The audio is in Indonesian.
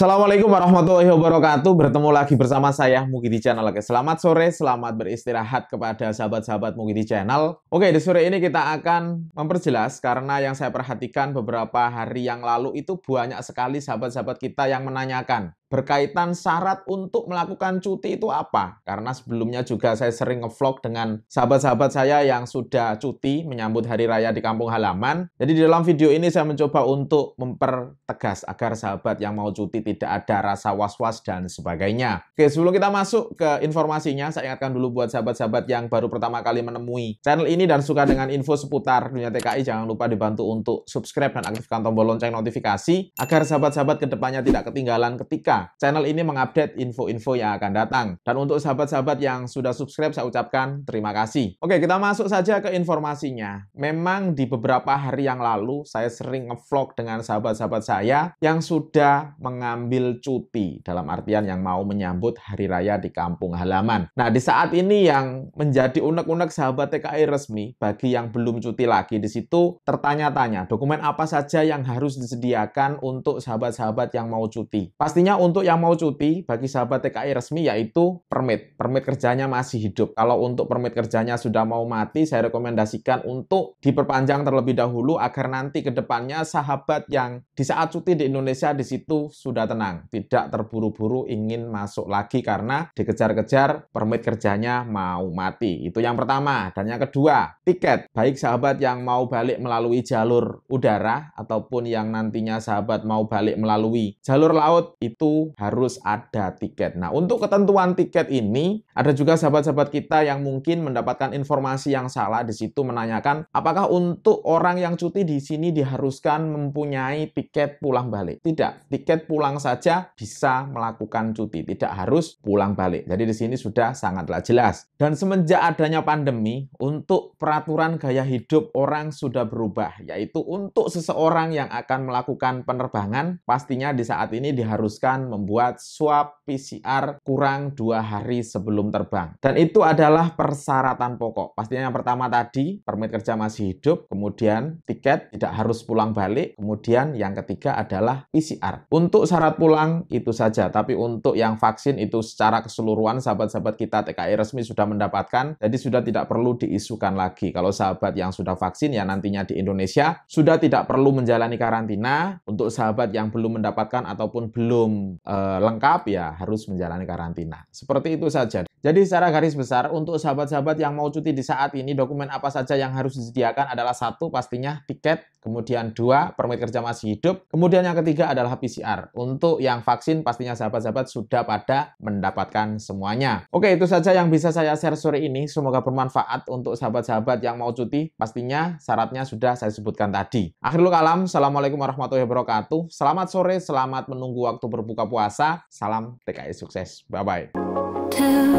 Assalamualaikum warahmatullahi wabarakatuh. Bertemu lagi bersama saya Mukidi Channel. Oke, selamat sore, selamat beristirahat kepada sahabat-sahabat Mukidi Channel. Oke, di sore ini kita akan memperjelas karena yang saya perhatikan beberapa hari yang lalu itu banyak sekali sahabat-sahabat kita yang menanyakan berkaitan syarat untuk melakukan cuti itu apa? Karena sebelumnya juga saya sering ngevlog dengan sahabat-sahabat saya yang sudah cuti menyambut hari raya di kampung halaman. Jadi di dalam video ini saya mencoba untuk mempertegas agar sahabat yang mau cuti tidak ada rasa was-was dan sebagainya. Oke, sebelum kita masuk ke informasinya, saya ingatkan dulu buat sahabat-sahabat yang baru pertama kali menemui channel ini dan suka dengan info seputar dunia TKI, jangan lupa dibantu untuk subscribe dan aktifkan tombol lonceng notifikasi agar sahabat-sahabat kedepannya tidak ketinggalan ketika Channel ini mengupdate info-info yang akan datang. Dan untuk sahabat-sahabat yang sudah subscribe, saya ucapkan terima kasih. Oke, kita masuk saja ke informasinya. Memang di beberapa hari yang lalu, saya sering ngevlog dengan sahabat-sahabat saya yang sudah mengambil cuti. Dalam artian yang mau menyambut hari raya di kampung halaman. Nah, di saat ini yang menjadi unek-unek sahabat TKI resmi, bagi yang belum cuti lagi di situ, tertanya-tanya dokumen apa saja yang harus disediakan untuk sahabat-sahabat yang mau cuti. Pastinya untuk untuk yang mau cuti bagi sahabat TKI resmi yaitu permit. Permit kerjanya masih hidup. Kalau untuk permit kerjanya sudah mau mati, saya rekomendasikan untuk diperpanjang terlebih dahulu agar nanti ke depannya sahabat yang di saat cuti di Indonesia di situ sudah tenang, tidak terburu-buru ingin masuk lagi karena dikejar-kejar permit kerjanya mau mati. Itu yang pertama. Dan yang kedua, tiket. Baik sahabat yang mau balik melalui jalur udara ataupun yang nantinya sahabat mau balik melalui jalur laut itu harus ada tiket. Nah, untuk ketentuan tiket ini, ada juga sahabat-sahabat kita yang mungkin mendapatkan informasi yang salah di situ menanyakan, apakah untuk orang yang cuti di sini diharuskan mempunyai tiket pulang balik? Tidak, tiket pulang saja bisa melakukan cuti, tidak harus pulang balik. Jadi di sini sudah sangatlah jelas. Dan semenjak adanya pandemi, untuk peraturan gaya hidup orang sudah berubah, yaitu untuk seseorang yang akan melakukan penerbangan, pastinya di saat ini diharuskan akan membuat swab PCR kurang dua hari sebelum terbang. Dan itu adalah persyaratan pokok. Pastinya yang pertama tadi, permit kerja masih hidup, kemudian tiket tidak harus pulang balik, kemudian yang ketiga adalah PCR. Untuk syarat pulang itu saja, tapi untuk yang vaksin itu secara keseluruhan sahabat-sahabat kita TKI resmi sudah mendapatkan, jadi sudah tidak perlu diisukan lagi. Kalau sahabat yang sudah vaksin ya nantinya di Indonesia sudah tidak perlu menjalani karantina. Untuk sahabat yang belum mendapatkan ataupun belum Eh, lengkap ya harus menjalani karantina. Seperti itu saja. Jadi secara garis besar untuk sahabat-sahabat yang mau cuti di saat ini dokumen apa saja yang harus disediakan adalah satu pastinya tiket, kemudian dua permit kerja masih hidup, kemudian yang ketiga adalah PCR. Untuk yang vaksin pastinya sahabat-sahabat sudah pada mendapatkan semuanya. Oke itu saja yang bisa saya share sore ini. Semoga bermanfaat untuk sahabat-sahabat yang mau cuti. Pastinya syaratnya sudah saya sebutkan tadi. Akhirul kalam, Assalamualaikum warahmatullahi wabarakatuh. Selamat sore, selamat menunggu waktu berbuka buka puasa. Salam TKI sukses. Bye bye.